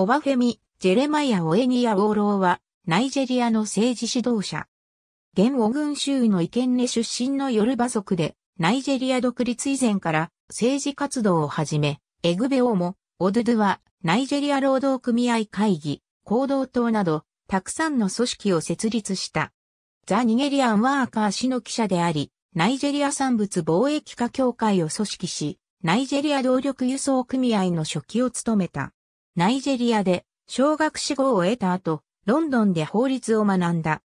オバフェミ、ジェレマイア・オエニア・ウォーローは、ナイジェリアの政治指導者。現オグン州のイケンネ出身のヨルバ族で、ナイジェリア独立以前から政治活動を始め、エグベオも、オドゥドゥは、ナイジェリア労働組合会議、行動党など、たくさんの組織を設立した。ザ・ニゲリアン・ワーカー氏の記者であり、ナイジェリア産物貿易化協会を組織し、ナイジェリア動力輸送組合の初期を務めた。ナイジェリアで小学士号を得た後、ロンドンで法律を学んだ。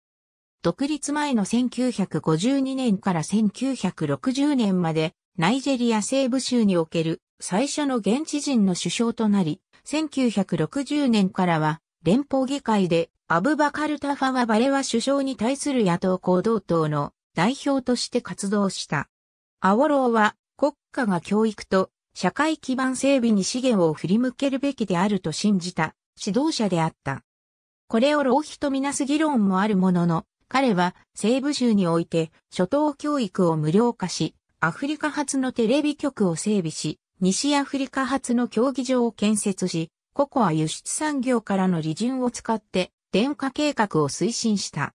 独立前の1952年から1960年まで、ナイジェリア西部州における最初の現地人の首相となり、1960年からは連邦議会でアブバカルタファワバレワ首相に対する野党行動等の代表として活動した。アオローは国家が教育と社会基盤整備に資源を振り向けるべきであると信じた指導者であった。これを浪費とみなす議論もあるものの、彼は西部州において初等教育を無料化し、アフリカ発のテレビ局を整備し、西アフリカ発の競技場を建設し、ココア輸出産業からの利潤を使って電化計画を推進した。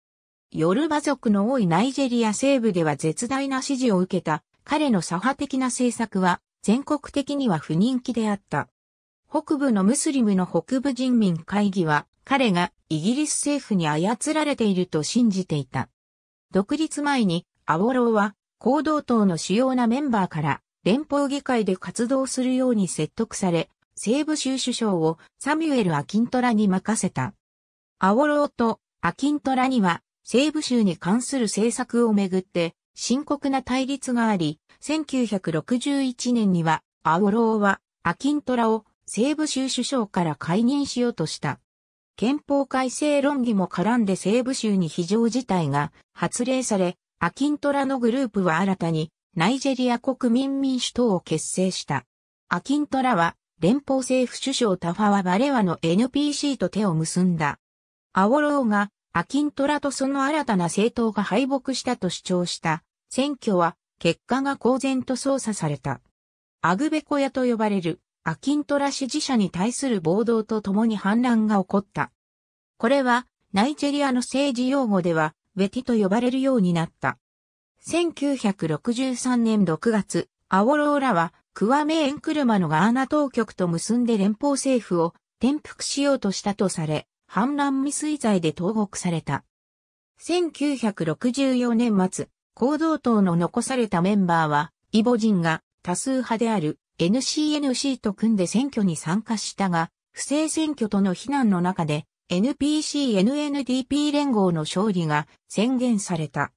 ヨルバ族の多いナイジェリア西部では絶大な支持を受けた彼の左派的な政策は全国的には不人気であった。北部のムスリムの北部人民会議は彼がイギリス政府に操られていると信じていた。独立前にアオローは行動党の主要なメンバーから連邦議会で活動するように説得され、西部州首相をサミュエル・アキントラに任せた。アオローとアキントラには西部州に関する政策をめぐって深刻な対立があり、1961年には、アオローは、アキントラを西部州首相から解任しようとした。憲法改正論議も絡んで西部州に非常事態が発令され、アキントラのグループは新たにナイジェリア国民民主党を結成した。アキントラは連邦政府首相タファワ・バレワの NPC と手を結んだ。アオローがアキントラとその新たな政党が敗北したと主張した選挙は結果が公然と操作された。アグベコヤと呼ばれるアキントラ支持者に対する暴動と共に反乱が起こった。これはナイジェリアの政治用語ではウェティと呼ばれるようになった。1963年6月、アオローラはクワメエンクルマのガーナ当局と結んで連邦政府を転覆しようとしたとされ、反乱未遂罪で投獄された。1964年末、行動党の残されたメンバーは、イボ人が多数派である NCNC と組んで選挙に参加したが、不正選挙との非難の中で、NPC-NNDP 連合の勝利が宣言された。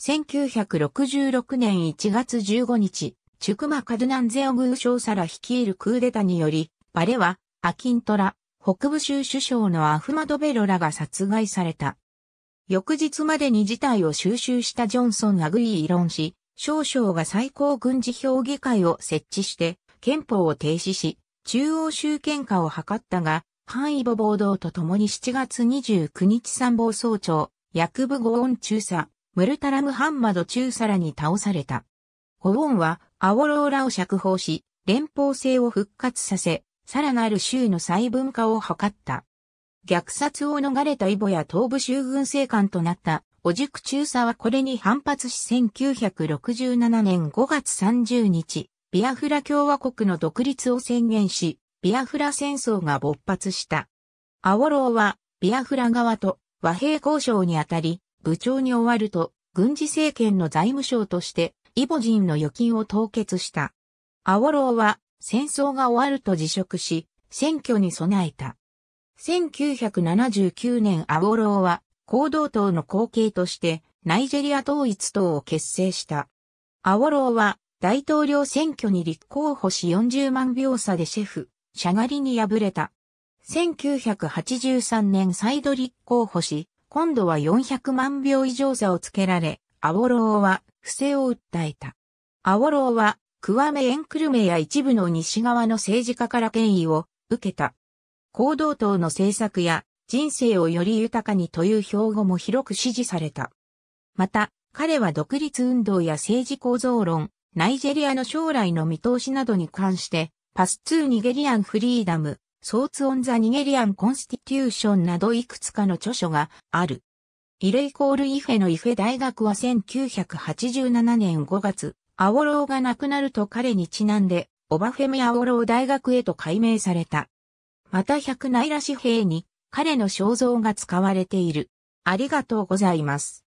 1966年1月15日、チュクマ・カドゥナンゼオグーーサラ率いるクーデタにより、バレは、アキントラ、北部州首相のアフマドベロらが殺害された。翌日までに事態を収集したジョンソン・アグイー論し、少将が最高軍事評議会を設置して、憲法を停止し、中央集権化を図ったが、反イボ暴動とともに7月29日参謀総長、薬部ゴーン中佐、ムルタラムハンマド中佐らに倒された。ゴーンは、アオローラを釈放し、連邦制を復活させ、さらなる州の細分化を図った。虐殺を逃れたイボや東部州軍政官となったおジク中佐はこれに反発し1967年5月30日、ビアフラ共和国の独立を宣言し、ビアフラ戦争が勃発した。アオローは、ビアフラ側と和平交渉にあたり、部長に終わると、軍事政権の財務省として、イボ人の預金を凍結した。アオローは、戦争が終わると辞職し、選挙に備えた。1979年アウォローは、行動党の後継として、ナイジェリア統一党を結成した。アウォローは、大統領選挙に立候補し40万秒差でシェフ、シャガリに敗れた。1983年再度立候補し、今度は400万票以上差をつけられ、アウォローは不正を訴えた。アウォローは、クワメ・エンクルメや一部の西側の政治家から権威を受けた。行動等の政策や人生をより豊かにという標語も広く支持された。また、彼は独立運動や政治構造論、ナイジェリアの将来の見通しなどに関して、パス2ニゲリアンフリーダム、ソーツオンザニゲリアンコンスティテューションなどいくつかの著書がある。イレイコールイフェのイフェ大学は1987年5月、アオローが亡くなると彼にちなんで、オバフェムアオロー大学へと改名された。また百内ら紙幣に彼の肖像が使われている。ありがとうございます。